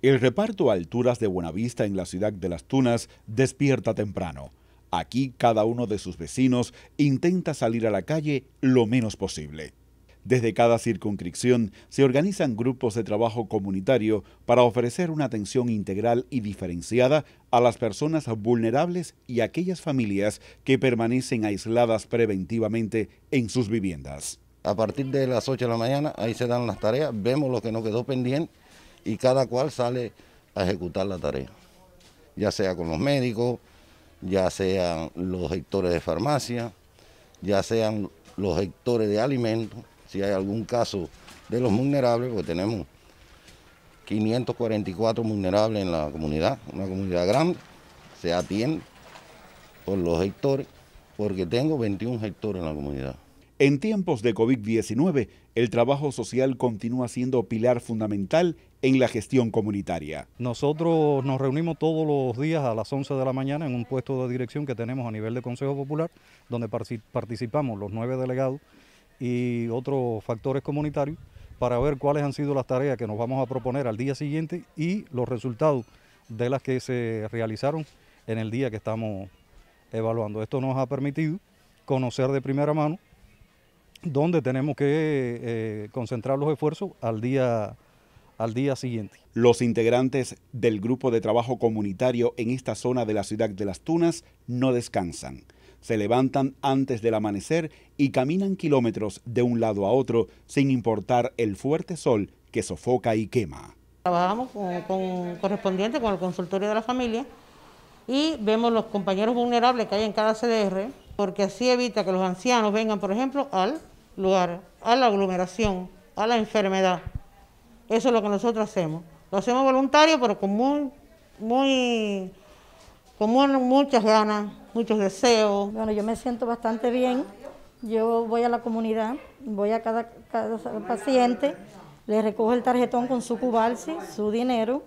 El reparto a alturas de Buenavista en la ciudad de Las Tunas despierta temprano. Aquí cada uno de sus vecinos intenta salir a la calle lo menos posible. Desde cada circunscripción se organizan grupos de trabajo comunitario para ofrecer una atención integral y diferenciada a las personas vulnerables y aquellas familias que permanecen aisladas preventivamente en sus viviendas. A partir de las 8 de la mañana, ahí se dan las tareas, vemos lo que nos quedó pendiente y cada cual sale a ejecutar la tarea, ya sea con los médicos, ya sean los gestores de farmacia, ya sean los gestores de alimentos, si hay algún caso de los vulnerables, porque tenemos 544 vulnerables en la comunidad, una comunidad grande, se atiende por los gestores, porque tengo 21 gestores en la comunidad. En tiempos de COVID-19, el trabajo social continúa siendo pilar fundamental en la gestión comunitaria. Nosotros nos reunimos todos los días a las 11 de la mañana en un puesto de dirección que tenemos a nivel de Consejo Popular, donde participamos los nueve delegados y otros factores comunitarios para ver cuáles han sido las tareas que nos vamos a proponer al día siguiente y los resultados de las que se realizaron en el día que estamos evaluando. Esto nos ha permitido conocer de primera mano donde tenemos que eh, concentrar los esfuerzos al día, al día siguiente. Los integrantes del grupo de trabajo comunitario en esta zona de la ciudad de Las Tunas no descansan. Se levantan antes del amanecer y caminan kilómetros de un lado a otro sin importar el fuerte sol que sofoca y quema. Trabajamos con, con correspondiente con el consultorio de la familia y vemos los compañeros vulnerables que hay en cada CDR porque así evita que los ancianos vengan, por ejemplo, al lugar, a la aglomeración, a la enfermedad. Eso es lo que nosotros hacemos. Lo hacemos voluntario, pero con muy, muy, con muchas ganas, muchos deseos. Bueno, yo me siento bastante bien. Yo voy a la comunidad, voy a cada, paciente, le recojo el tarjetón con su cubalsi, su dinero,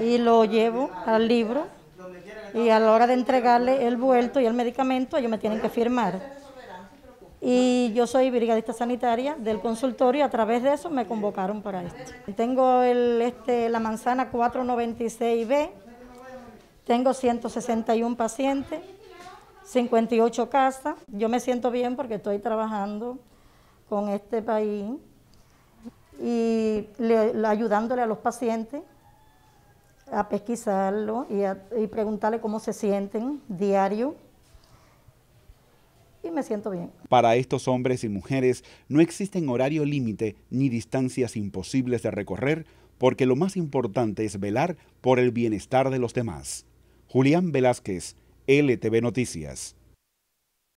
y lo llevo al libro y a la hora de entregarle el vuelto y el medicamento, ellos me tienen que firmar. Y yo soy brigadista sanitaria del consultorio, a través de eso me convocaron para esto. Tengo el, este, la manzana 496B, tengo 161 pacientes, 58 casas. Yo me siento bien porque estoy trabajando con este país y ayudándole a los pacientes a pesquisarlo y, preguntarle cómo se sienten diario y me siento bien. Para estos hombres y mujeres no existen horario límite ni distancias imposibles de recorrer porque lo más importante es velar por el bienestar de los demás. Julián Velázquez, LTV Noticias.